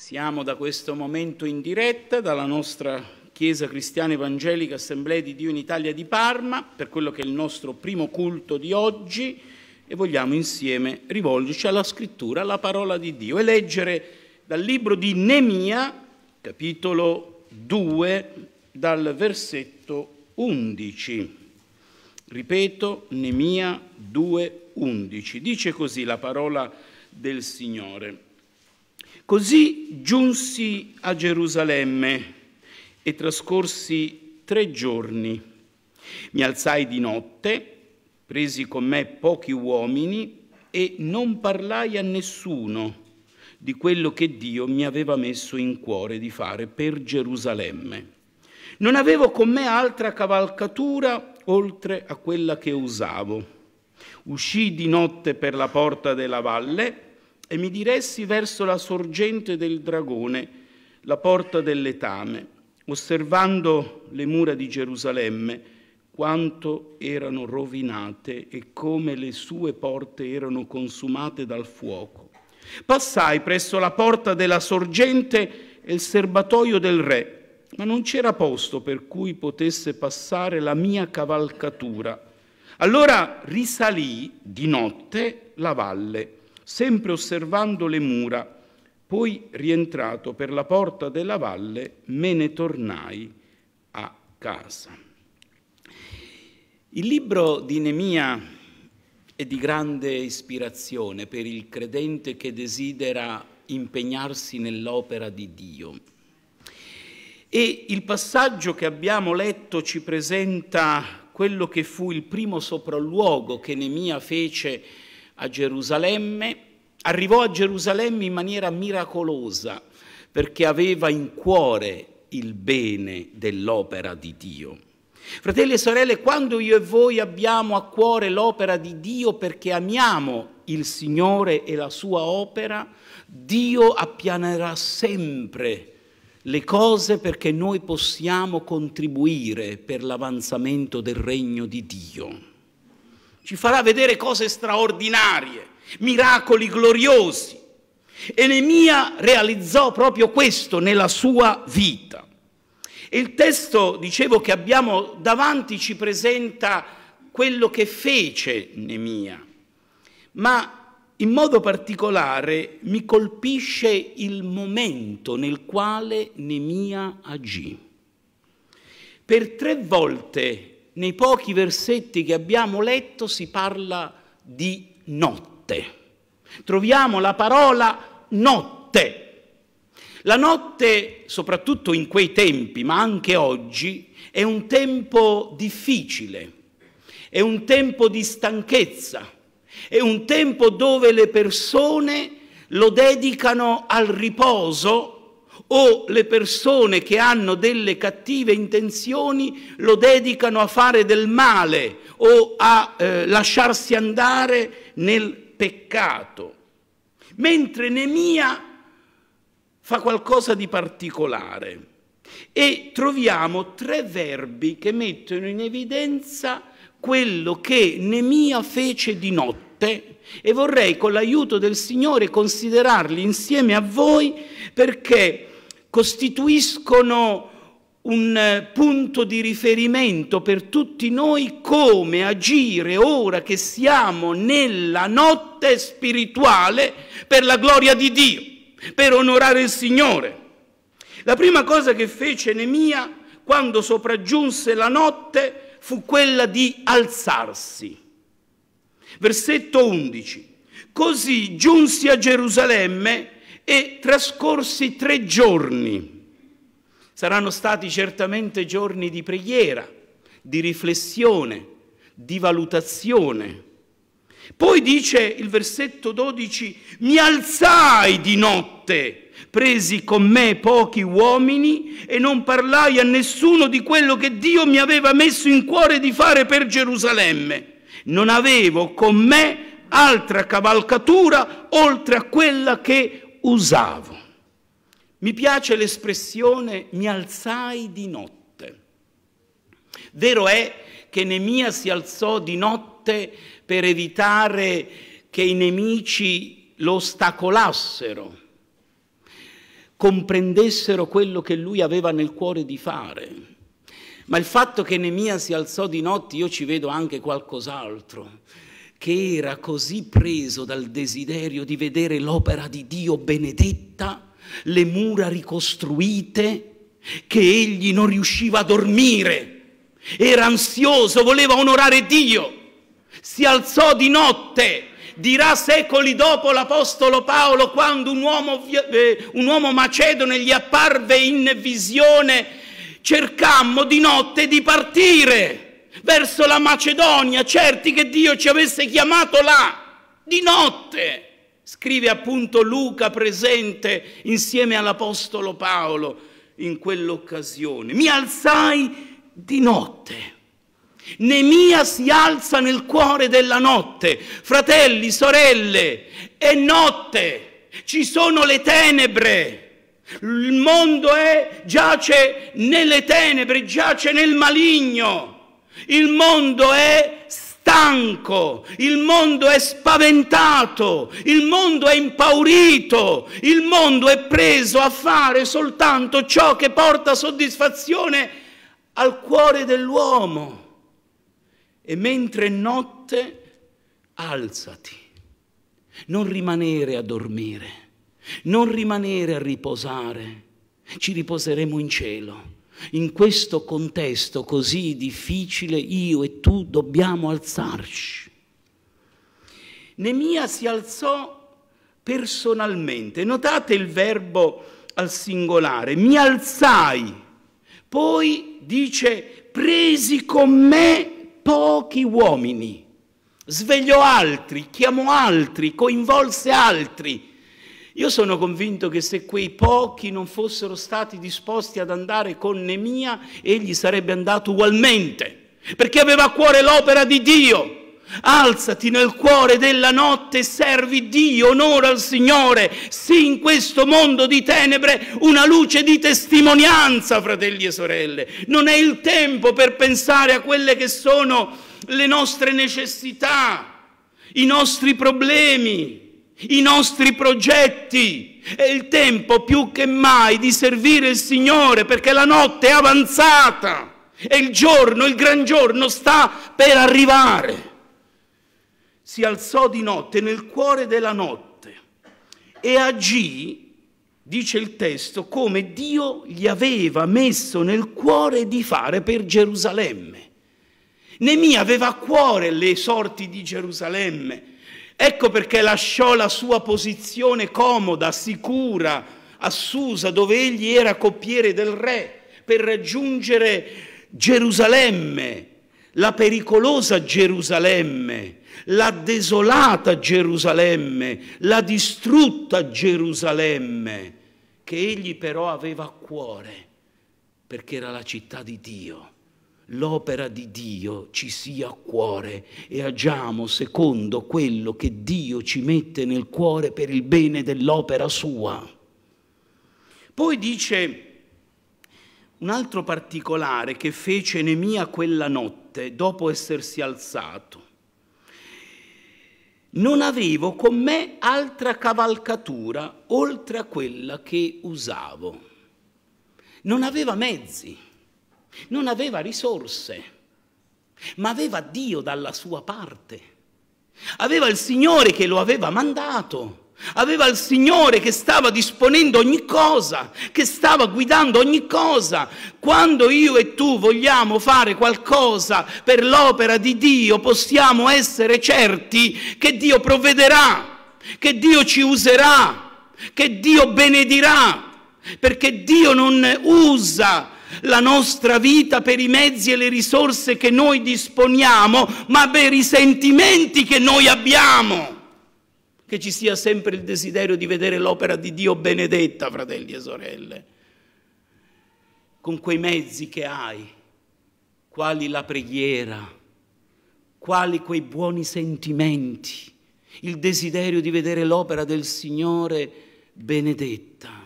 Siamo da questo momento in diretta dalla nostra Chiesa Cristiana Evangelica Assemblea di Dio in Italia di Parma per quello che è il nostro primo culto di oggi e vogliamo insieme rivolgerci alla scrittura, alla parola di Dio e leggere dal libro di Nemia, capitolo 2, dal versetto 11. Ripeto, Nemia 2, 11. Dice così la parola del Signore. Così giunsi a Gerusalemme e trascorsi tre giorni. Mi alzai di notte, presi con me pochi uomini e non parlai a nessuno di quello che Dio mi aveva messo in cuore di fare per Gerusalemme. Non avevo con me altra cavalcatura oltre a quella che usavo. Uscii di notte per la porta della valle e mi diressi verso la sorgente del dragone, la porta del letame, osservando le mura di Gerusalemme, quanto erano rovinate e come le sue porte erano consumate dal fuoco. Passai presso la porta della sorgente e il serbatoio del re, ma non c'era posto per cui potesse passare la mia cavalcatura. Allora risalì di notte la valle sempre osservando le mura. Poi, rientrato per la porta della valle, me ne tornai a casa. Il libro di Nemia è di grande ispirazione per il credente che desidera impegnarsi nell'opera di Dio. E il passaggio che abbiamo letto ci presenta quello che fu il primo sopralluogo che Nemia fece a Gerusalemme, arrivò a Gerusalemme in maniera miracolosa perché aveva in cuore il bene dell'opera di Dio. Fratelli e sorelle, quando io e voi abbiamo a cuore l'opera di Dio perché amiamo il Signore e la sua opera, Dio appianerà sempre le cose perché noi possiamo contribuire per l'avanzamento del regno di Dio ci farà vedere cose straordinarie, miracoli gloriosi. Enemia realizzò proprio questo nella sua vita. E il testo, dicevo, che abbiamo davanti ci presenta quello che fece Nemia, ma in modo particolare mi colpisce il momento nel quale Nemia agì. Per tre volte nei pochi versetti che abbiamo letto si parla di notte. Troviamo la parola notte. La notte, soprattutto in quei tempi, ma anche oggi, è un tempo difficile, è un tempo di stanchezza, è un tempo dove le persone lo dedicano al riposo o le persone che hanno delle cattive intenzioni lo dedicano a fare del male o a eh, lasciarsi andare nel peccato. Mentre Nemia fa qualcosa di particolare e troviamo tre verbi che mettono in evidenza quello che Nemia fece di notte e vorrei con l'aiuto del Signore considerarli insieme a voi perché costituiscono un eh, punto di riferimento per tutti noi come agire ora che siamo nella notte spirituale per la gloria di Dio, per onorare il Signore. La prima cosa che fece Nemia quando sopraggiunse la notte fu quella di alzarsi. Versetto 11. Così giunsi a Gerusalemme e trascorsi tre giorni, saranno stati certamente giorni di preghiera, di riflessione, di valutazione. Poi dice il versetto 12, mi alzai di notte, presi con me pochi uomini e non parlai a nessuno di quello che Dio mi aveva messo in cuore di fare per Gerusalemme. Non avevo con me altra cavalcatura oltre a quella che usavo. Mi piace l'espressione mi alzai di notte. Vero è che Nemia si alzò di notte per evitare che i nemici lo ostacolassero, comprendessero quello che lui aveva nel cuore di fare. Ma il fatto che Nemia si alzò di notte, io ci vedo anche qualcos'altro che era così preso dal desiderio di vedere l'opera di Dio benedetta, le mura ricostruite, che egli non riusciva a dormire, era ansioso, voleva onorare Dio, si alzò di notte. Dirà secoli dopo l'Apostolo Paolo quando un uomo, eh, un uomo macedone gli apparve in visione, cercammo di notte di partire verso la Macedonia, certi che Dio ci avesse chiamato là, di notte. Scrive appunto Luca presente insieme all'Apostolo Paolo in quell'occasione. Mi alzai di notte. Nemia si alza nel cuore della notte. Fratelli, sorelle, è notte, ci sono le tenebre. Il mondo è, giace nelle tenebre, giace nel maligno. Il mondo è stanco, il mondo è spaventato, il mondo è impaurito, il mondo è preso a fare soltanto ciò che porta soddisfazione al cuore dell'uomo. E mentre è notte, alzati, non rimanere a dormire, non rimanere a riposare, ci riposeremo in cielo in questo contesto così difficile io e tu dobbiamo alzarci. Nemia si alzò personalmente. Notate il verbo al singolare. Mi alzai. Poi dice, presi con me pochi uomini. Svegliò altri, chiamò altri, coinvolse altri io sono convinto che se quei pochi non fossero stati disposti ad andare con Nemia, egli sarebbe andato ugualmente, perché aveva a cuore l'opera di Dio. Alzati nel cuore della notte e servi Dio, onora al Signore, sì in questo mondo di tenebre una luce di testimonianza, fratelli e sorelle. Non è il tempo per pensare a quelle che sono le nostre necessità, i nostri problemi, i nostri progetti. È il tempo più che mai di servire il Signore perché la notte è avanzata e il giorno, il gran giorno sta per arrivare. Si alzò di notte nel cuore della notte e agì, dice il testo, come Dio gli aveva messo nel cuore di fare per Gerusalemme. Nemia aveva a cuore le sorti di Gerusalemme, Ecco perché lasciò la sua posizione comoda, sicura, a Susa, dove egli era coppiere del re, per raggiungere Gerusalemme, la pericolosa Gerusalemme, la desolata Gerusalemme, la distrutta Gerusalemme, che egli però aveva a cuore, perché era la città di Dio l'opera di Dio ci sia a cuore e agiamo secondo quello che Dio ci mette nel cuore per il bene dell'opera sua. Poi dice un altro particolare che fece Nemia quella notte dopo essersi alzato. Non avevo con me altra cavalcatura oltre a quella che usavo. Non aveva mezzi non aveva risorse, ma aveva Dio dalla sua parte. Aveva il Signore che lo aveva mandato. Aveva il Signore che stava disponendo ogni cosa, che stava guidando ogni cosa. Quando io e tu vogliamo fare qualcosa per l'opera di Dio, possiamo essere certi che Dio provvederà, che Dio ci userà, che Dio benedirà, perché Dio non usa la nostra vita per i mezzi e le risorse che noi disponiamo, ma per i sentimenti che noi abbiamo. Che ci sia sempre il desiderio di vedere l'opera di Dio benedetta, fratelli e sorelle, con quei mezzi che hai, quali la preghiera, quali quei buoni sentimenti, il desiderio di vedere l'opera del Signore benedetta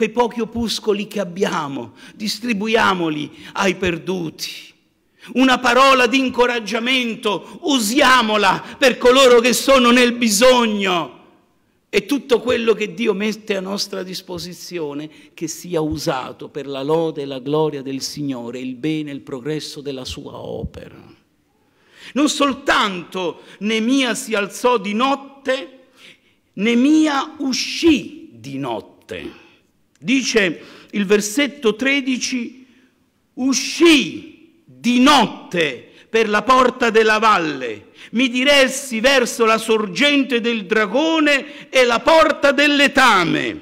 quei pochi opuscoli che abbiamo, distribuiamoli ai perduti. Una parola di incoraggiamento, usiamola per coloro che sono nel bisogno. E tutto quello che Dio mette a nostra disposizione, che sia usato per la lode e la gloria del Signore, il bene e il progresso della sua opera. Non soltanto Nemia si alzò di notte, Nemia uscì di notte. Dice il versetto 13, uscì di notte per la porta della valle, mi diressi verso la sorgente del dragone e la porta dell'etame,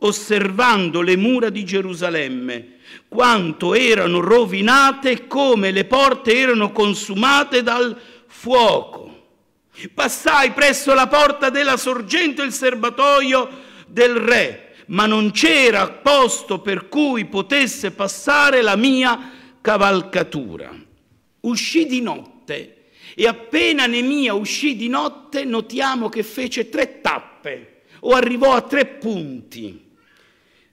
osservando le mura di Gerusalemme, quanto erano rovinate e come le porte erano consumate dal fuoco. Passai presso la porta della sorgente il serbatoio del re, ma non c'era posto per cui potesse passare la mia cavalcatura. Uscì di notte e appena Nemia uscì di notte notiamo che fece tre tappe o arrivò a tre punti.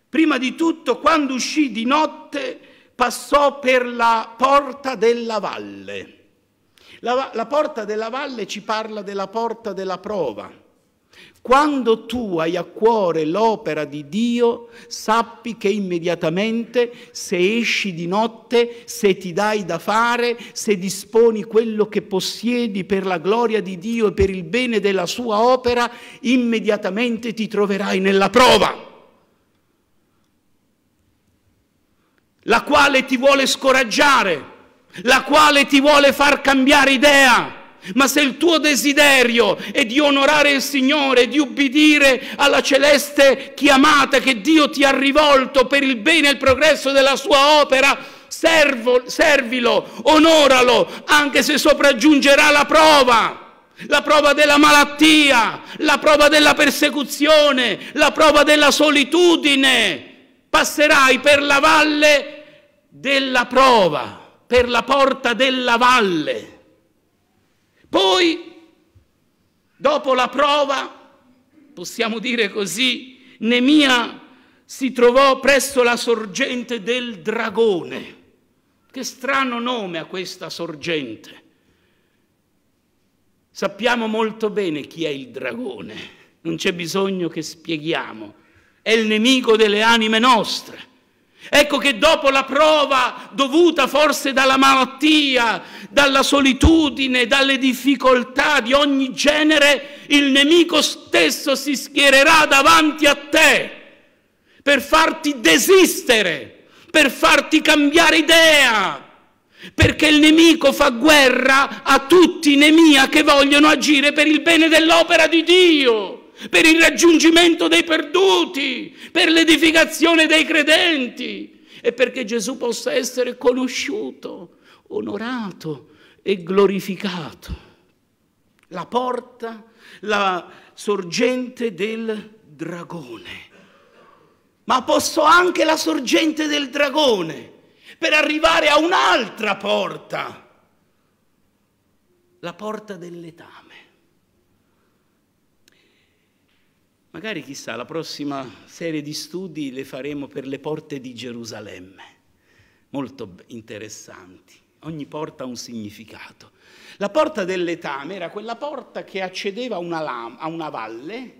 Prima di tutto, quando uscì di notte, passò per la porta della valle. La, la porta della valle ci parla della porta della prova quando tu hai a cuore l'opera di Dio, sappi che immediatamente, se esci di notte, se ti dai da fare, se disponi quello che possiedi per la gloria di Dio e per il bene della sua opera, immediatamente ti troverai nella prova, la quale ti vuole scoraggiare, la quale ti vuole far cambiare idea ma se il tuo desiderio è di onorare il Signore, di ubbidire alla celeste chiamata che Dio ti ha rivolto per il bene e il progresso della sua opera, servo, servilo, onoralo, anche se sopraggiungerà la prova la prova della malattia, la prova della persecuzione, la prova della solitudine. Passerai per la valle della prova, per la porta della valle. Poi, dopo la prova, possiamo dire così, Nemia si trovò presso la sorgente del dragone. Che strano nome ha questa sorgente. Sappiamo molto bene chi è il dragone, non c'è bisogno che spieghiamo. È il nemico delle anime nostre Ecco che dopo la prova dovuta forse dalla malattia, dalla solitudine, dalle difficoltà di ogni genere, il nemico stesso si schiererà davanti a te per farti desistere, per farti cambiare idea, perché il nemico fa guerra a tutti i nemia che vogliono agire per il bene dell'opera di Dio per il raggiungimento dei perduti, per l'edificazione dei credenti e perché Gesù possa essere conosciuto, onorato e glorificato. La porta, la sorgente del dragone. Ma posso anche la sorgente del dragone per arrivare a un'altra porta, la porta del letame. Magari chissà, la prossima serie di studi le faremo per le porte di Gerusalemme, molto interessanti. Ogni porta ha un significato. La porta dell'etame era quella porta che accedeva a una, lama, a una valle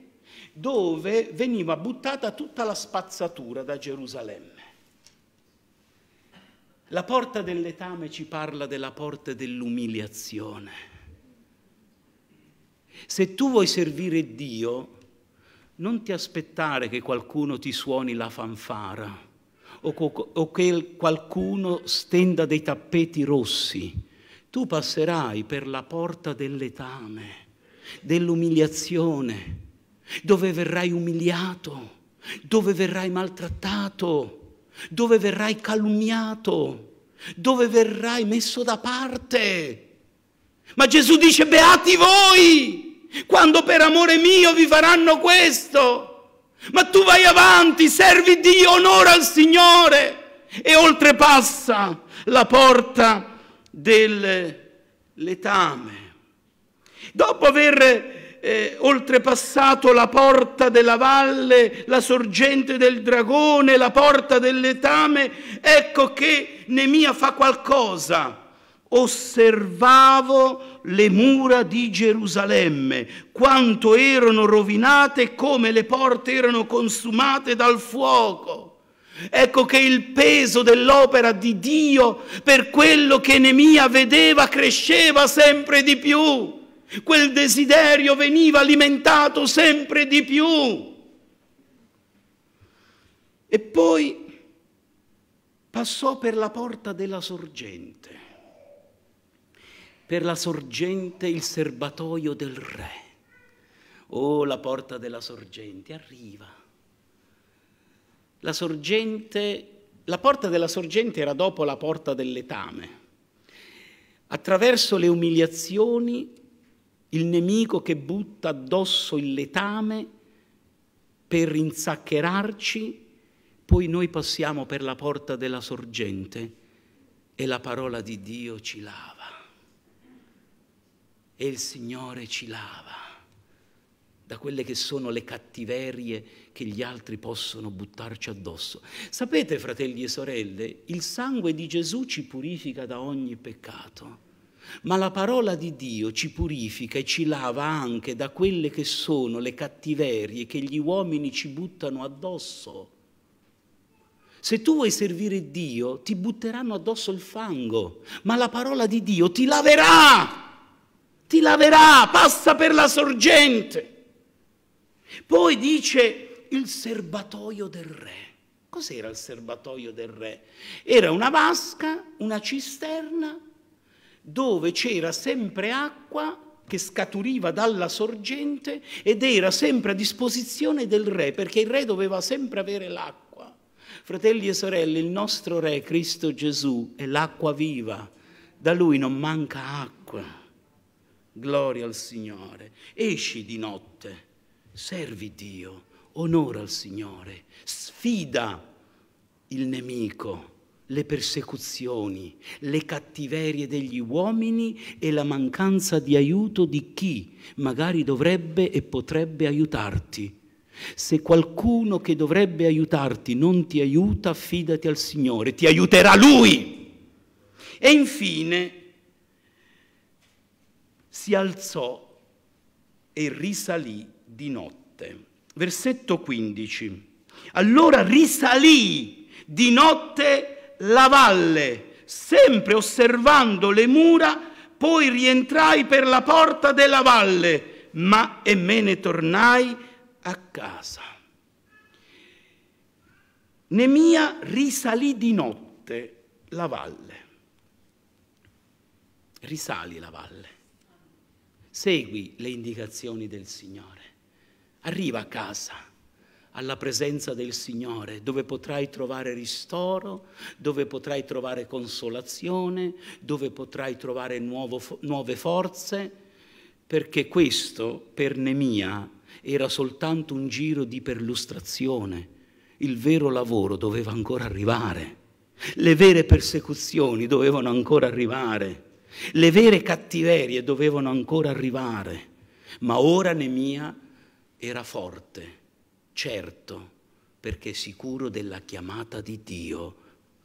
dove veniva buttata tutta la spazzatura da Gerusalemme. La porta dell'etame ci parla della porta dell'umiliazione. Se tu vuoi servire Dio, non ti aspettare che qualcuno ti suoni la fanfara o, che qualcuno stenda dei tappeti rossi. Tu passerai per la porta dell'etame, dell'umiliazione, dove verrai umiliato, dove verrai maltrattato, dove verrai calunniato, dove verrai messo da parte. Ma Gesù dice, beati voi! quando per amore mio vi faranno questo. Ma tu vai avanti, servi Dio, onora il Signore e oltrepassa la porta del letame. Dopo aver eh, oltrepassato la porta della valle, la sorgente del dragone, la porta del letame, ecco che Nemia fa qualcosa osservavo le mura di Gerusalemme, quanto erano rovinate come le porte erano consumate dal fuoco. Ecco che il peso dell'opera di Dio per quello che Nemia vedeva cresceva sempre di più. Quel desiderio veniva alimentato sempre di più. E poi passò per la porta della sorgente per la sorgente il serbatoio del re. Oh, la porta della sorgente, arriva. La sorgente, la porta della sorgente era dopo la porta del letame. Attraverso le umiliazioni, il nemico che butta addosso il letame per insaccherarci, poi noi passiamo per la porta della sorgente e la parola di Dio ci lava e il Signore ci lava da quelle che sono le cattiverie che gli altri possono buttarci addosso. Sapete, fratelli e sorelle, il sangue di Gesù ci purifica da ogni peccato, ma la parola di Dio ci purifica e ci lava anche da quelle che sono le cattiverie che gli uomini ci buttano addosso. Se tu vuoi servire Dio, ti butteranno addosso il fango, ma la parola di Dio ti laverà ti laverà, passa per la sorgente. Poi dice il serbatoio del re. Cos'era il serbatoio del re? Era una vasca, una cisterna, dove c'era sempre acqua che scaturiva dalla sorgente ed era sempre a disposizione del re, perché il re doveva sempre avere l'acqua. Fratelli e sorelle, il nostro re Cristo Gesù è l'acqua viva, da lui non manca acqua. Gloria al Signore. Esci di notte, servi Dio, onora il Signore, sfida il nemico, le persecuzioni, le cattiverie degli uomini e la mancanza di aiuto di chi magari dovrebbe e potrebbe aiutarti. Se qualcuno che dovrebbe aiutarti non ti aiuta, fidati al Signore, ti aiuterà Lui. E infine si alzò e risalì di notte. Versetto 15. Allora risalì di notte la valle, sempre osservando le mura, poi rientrai per la porta della valle, ma e me ne tornai a casa. Nemia risalì di notte la valle. Risali la valle. Segui le indicazioni del Signore. Arriva a casa, alla presenza del Signore, dove potrai trovare ristoro, dove potrai trovare consolazione, dove potrai trovare nuovo, nuove forze, perché questo per Nemia era soltanto un giro di perlustrazione. Il vero lavoro doveva ancora arrivare. Le vere persecuzioni dovevano ancora arrivare. Le vere cattiverie dovevano ancora arrivare, ma ora Nemia era forte, certo, perché sicuro della chiamata di Dio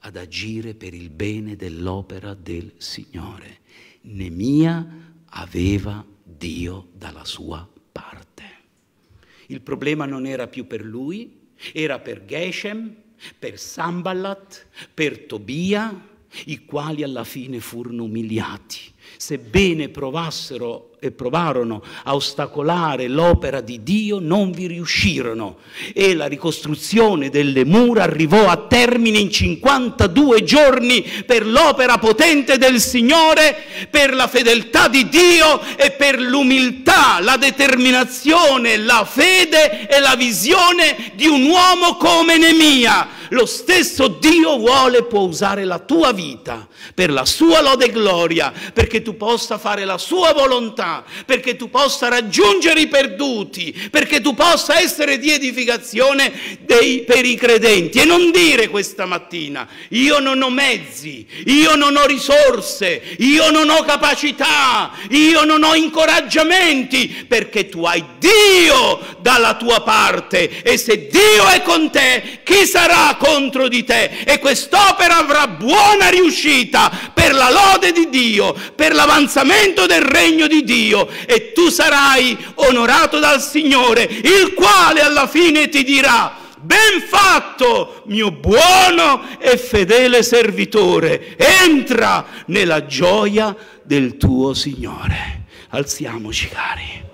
ad agire per il bene dell'opera del Signore. Nemia aveva Dio dalla sua parte. Il problema non era più per lui, era per Geshem, per Sambalat, per Tobia, i quali alla fine furono umiliati Sebbene provassero e provarono a ostacolare l'opera di Dio, non vi riuscirono e la ricostruzione delle mura arrivò a termine in 52 giorni per l'opera potente del Signore, per la fedeltà di Dio e per l'umiltà, la determinazione, la fede e la visione di un uomo come Nemia. Lo stesso Dio vuole, può usare la tua vita per la sua lode e gloria, perché perché tu possa fare la sua volontà, perché tu possa raggiungere i perduti, perché tu possa essere di edificazione dei, per i credenti. E non dire questa mattina, io non ho mezzi, io non ho risorse, io non ho capacità, io non ho incoraggiamenti, perché tu hai Dio dalla tua parte e se Dio è con te, chi sarà contro di te? E quest'opera avrà buona riuscita per la lode di Dio, per per l'avanzamento del regno di Dio e tu sarai onorato dal Signore, il quale alla fine ti dirà, ben fatto mio buono e fedele servitore, entra nella gioia del tuo Signore. Alziamoci cari.